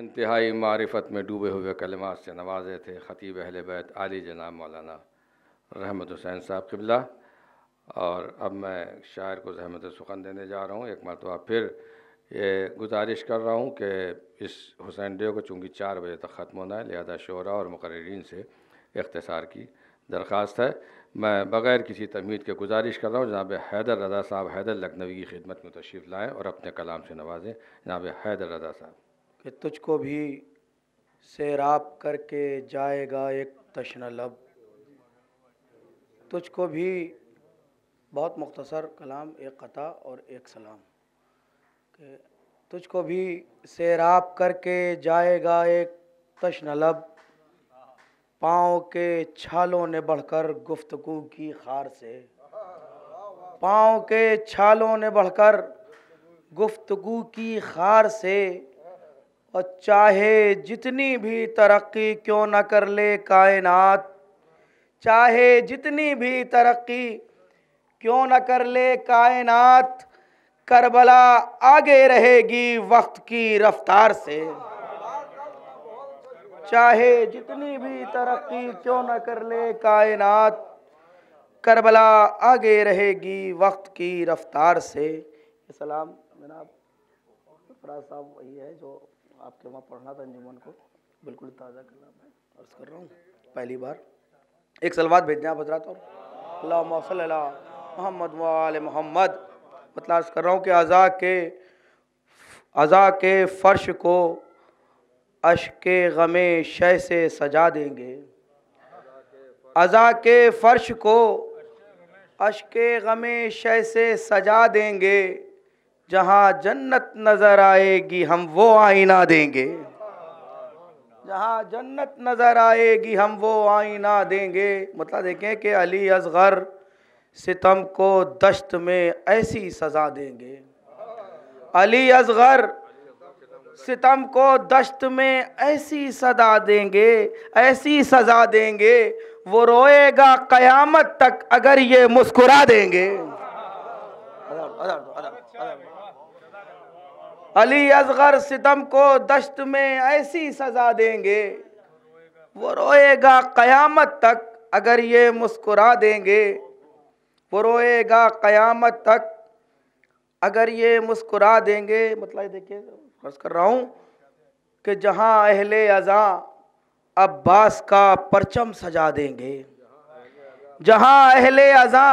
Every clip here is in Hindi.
इंतहाई मारफत में डूबे हुए कलमात से नवाजे थे ख़तीब अहल बैत आली जनाब मौलाना रहमत हुसैन साहब किबला और अब मैं शायर को जहमत सुखन देने जा रहा हूँ एक मरतबा फिर ये गुजारिश कर रहा हूँ कि इस हुसैन डे को चूँकि चार बजे तक ख़त्म होना है लिहाजा शोरा और मुकर्रीन से अख्तसार की दरख्वास्त है मैं बग़ैर किसी तमीद के गुजारिश कर रहा हूँ जनाब हैदर रजा साहब हैदर लखनवी की खिदमत में तशरीफ़ लाएँ और अपने कलाम से नवाजें जनाब हैदर रजा साहब कि तुझको भी सैराब करके जाएगा एक तशन लब तुझको भी बहुत मुख्तसर कलाम एक कता और एक सलाम कि तुझको भी सैराब करके जाएगा एक तशनलब पाँव के छालों ने बढ़कर गुफ्तगु की खार से पाँव के छालों ने बढ़कर गुफ्तगु की खार से और चाहे जितनी भी तरक्की क्यों न कर ले कायनात चाहे जितनी भी तरक्की क्यों न कर ले कायनात करबला आगे रहेगी वक्त की रफ्तार से चाहे जितनी भी तरक्की क्यों न कर ले कायनात करबला आगे रहेगी वक्त की रफ्तार से सलाम जनाब साहब वही है जो आपके वहाँ पढ़ना था अंजुमन को बिल्कुल ताज़ा कलाम है अर्ज कर रहा हूँ पहली बार एक सलवाद भेजना आप हजरा तो मोहम्मद वाल मोहम्मद मतलब अर्ज कर रहा हूँ कि अज़ा के अज़ा के फ़र्श को अश के गमे शह से सजा देंगे अज़ा के फ़र्श को अश के गमे शह से सजा देंगे जहाँ जन्नत नज़र आएगी हम वो आईना देंगे जहाँ जन्नत नज़र आएगी हम वो आईना देंगे मतलब देखें कि अली असगर सितम को दश्त में ऐसी सज़ा देंगे अली असगर सितम को दश्त में ऐसी सजा देंगे ऐसी सज़ा देंगे वो रोएगा कयामत तक अगर ये मुस्कुरा देंगे अदर, अदर, अदर, अली असगर सितम को दश्त में ऐसी सज़ा देंगे वो रोएगा क़यामत तक अगर ये मुस्कुरा देंगे वो रोएगा क़यामत तक अगर ये मुस्कुरा देंगे मतलब देखिए फर्ज कर रहा हूँ कि जहाँ अहले अज़ा अब्बास का परचम सजा देंगे जहाँ अहले अज़ा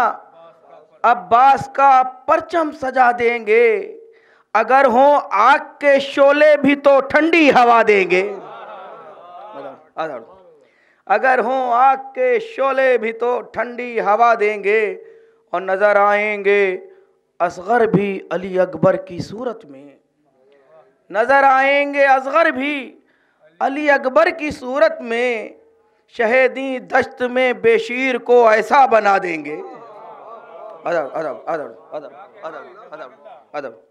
अब्बास का परचम सजा देंगे अगर हो आग के शोले भी तो ठंडी हवा देंगे अगर हो आग के शोले भी तो ठंडी हवा देंगे और नज़र आएंगे असगर भी अली अकबर की सूरत में नज़र आएंगे असगर भी अली अकबर की सूरत में शहेदी दश्त में बेशीर को ऐसा बना देंगे अदब अदब अदब अदब अदब अदब अदब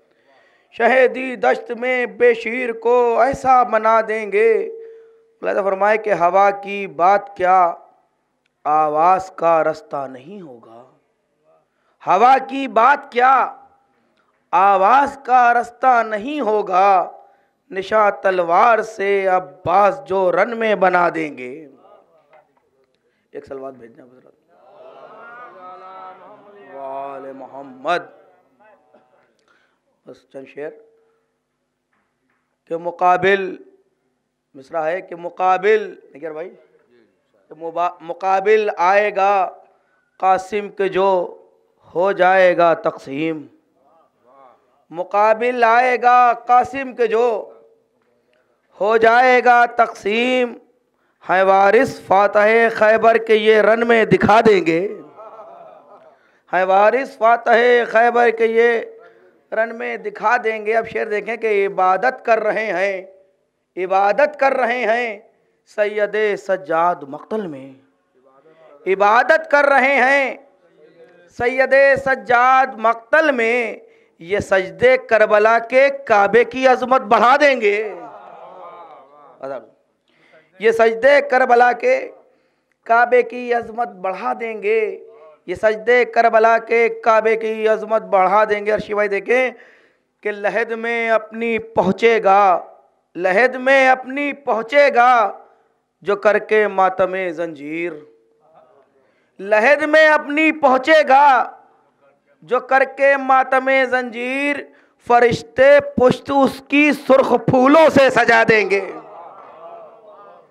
शहदी दश्त में बेशीर को ऐसा बना देंगे लदा फरमाए कि हवा की बात क्या आवाज़ का रास्ता नहीं होगा हवा की बात क्या आवाज़ का रास्ता नहीं होगा निशा तलवार से अब्बास जो रन में बना देंगे एक सलवार भेजना मोहम्मद बस चंद शेर के मुकाबिल मिसरा है कि मुकाबिल निगर भाई कि मुकाबिल आएगा कासिम के जो हो जाएगा तकसीम मुकाबिल आएगा कासिम के जो हो जाएगा तकसीम है वारिस फातह खैबर के ये रन में दिखा देंगे है वारिस फातह खैबर के ये रन में दिखा देंगे अब शेर देखें कि इबादत कर रहे हैं इबादत कर रहे हैं सैद सज्जाद मकतल में इबादत कर रहे हैं सैद सज्जाद मकतल में ये सजदे करबला के काबे की अजमत बढ़ा देंगे ये सजदे करबला के काबे की अजमत बढ़ा देंगे ये सजदे करबला के काबे की अजमत बढ़ा देंगे और शिवाय देखें कि लहद में अपनी पहुँचेगा लहद में अपनी पहुँचेगा जो करके मातम जंजीर लहद में अपनी पहुँचेगा जो करके मातम जंजीर फरिश्ते पुश्त उसकी सुर्ख फूलों से सजा देंगे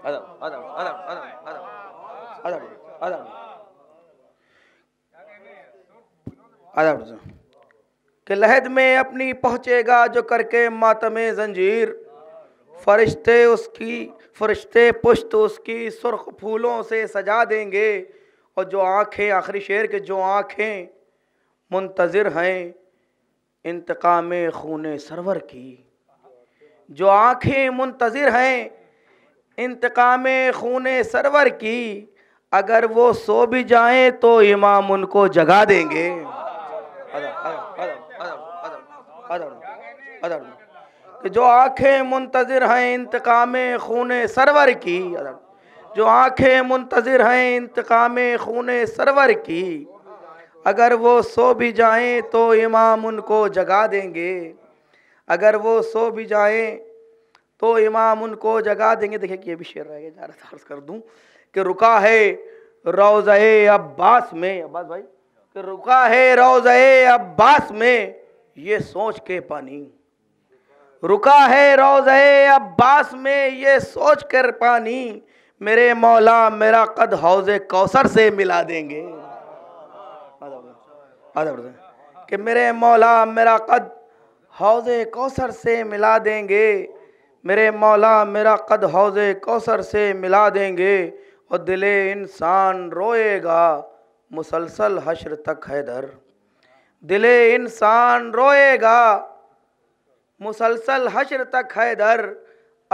आदम, आदम, आदम, आदम, आदम, अदब अदर्ज के लहद में अपनी पहुँचेगा जो करके मातम जंजीर फरिश्ते उसकी फरिश्ते पुश्त उसकी सुर्ख फूलों से सजा देंगे और जो आँखें आखिरी शेर के जो आँखें मुंतज़र हैं इंतकाम खून सरवर की जो आँखें मुंतज़र हैं इंतकाम खून सरवर की अगर वो सो भी जाएं तो इमाम उनको जगा देंगे अदर कि जो आंखें मुंतजर हैं इंतकाम खून सरवर की अदर जो आंखें मुंतजर हैं इंतकाम खून सरवर की अगर वो सो भी जाएं तो इमाम उनको जगा देंगे अगर वो सो भी जाएं तो इमाम उनको जगा देंगे देखिए कि ये भी शेर रहेगा जा रहा कर दूं कि रुका है रोज़ अब्बास में अब्बास भाई कि रुका है रोज़ अब्बास में ये सोच के पानी रुका है रोज़ अब्बास में ये सोच कर पानी मेरे मौला मेरा कद हौज कौसर से मिला देंगे कि मेरे मौला मेरा कद हौज कौसर से मिला देंगे मेरे मौला मेरा कद हौज कौसर से मिला देंगे और दिले इंसान रोएगा मुसलसल हशर तक हैदर दिले इंसान रोएगा मुसलसल हशर तक है दर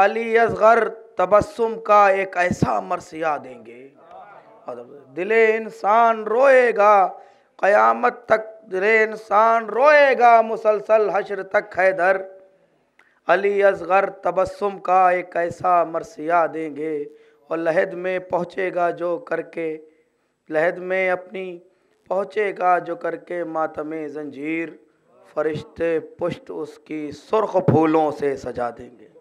अली असगर तबस्सुम का एक ऐसा मरसिया देंगे दिले इंसान रोएगा क़यामत तक दिले इंसान रोएगा मुसलसल हशर तक है दर अली असगर तबस्सुम का एक ऐसा मरसिया देंगे और लहद में पहुँचेगा जो करके लहद में अपनी पहुँचेगा जो करके मातमे जंजीर फरिश्ते पुष्ट उसकी सुर्ख फूलों से सजा देंगे